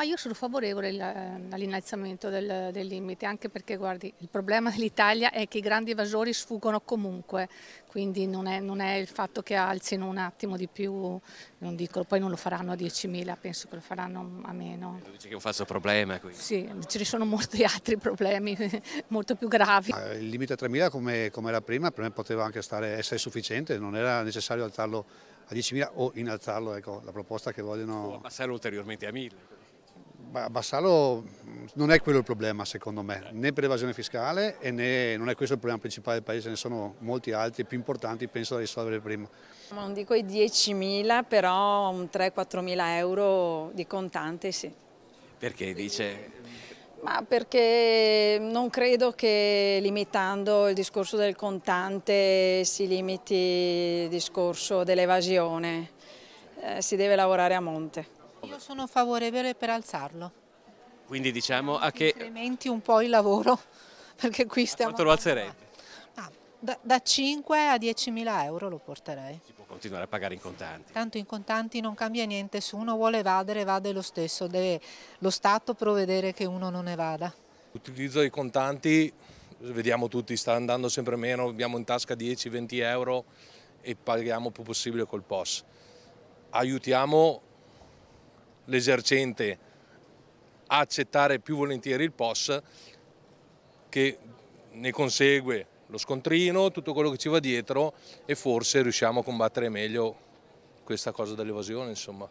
Ma io sono favorevole ehm, all'innalzamento del, del, limite, anche perché guardi, il problema dell'Italia è che i grandi evasori sfuggono comunque, quindi non è, non è, il fatto che alzino un attimo di più, non dico, poi non lo faranno a 10.000, penso che lo faranno a meno. Dice che è un falso problema. Quindi. Sì, ce ne sono molti altri problemi, molto più gravi. Il limite a 3.000 come, come era prima, per me poteva anche stare, essere sufficiente, non era necessario alzarlo a 10.000 o innalzarlo, ecco, la proposta che vogliono... O abbassarlo ulteriormente a 1.000 abbassarlo non è quello il problema secondo me, eh. né per l'evasione fiscale e né, non è questo il problema principale del Paese, ne sono molti altri più importanti penso da risolvere prima. non dico i 10.000 però un 3-4.000 euro di contante sì. Perché dice? Ma perché non credo che limitando il discorso del contante si limiti il discorso dell'evasione, eh, si deve lavorare a monte. Io sono favorevole per alzarlo. Quindi diciamo a che... Incrementi un po' il lavoro, perché qui stiamo... Quanto lo alzerei? Ah, da, da 5 a 10 mila euro lo porterei. Si può continuare a pagare in contanti? Tanto in contanti non cambia niente, se uno vuole evadere evade lo stesso, deve lo Stato provvedere che uno non evada. L'utilizzo dei contanti, vediamo tutti, sta andando sempre meno, abbiamo in tasca 10-20 euro e paghiamo più possibile col POS. Aiutiamo l'esercente a accettare più volentieri il POS che ne consegue lo scontrino, tutto quello che ci va dietro e forse riusciamo a combattere meglio questa cosa dell'evasione insomma.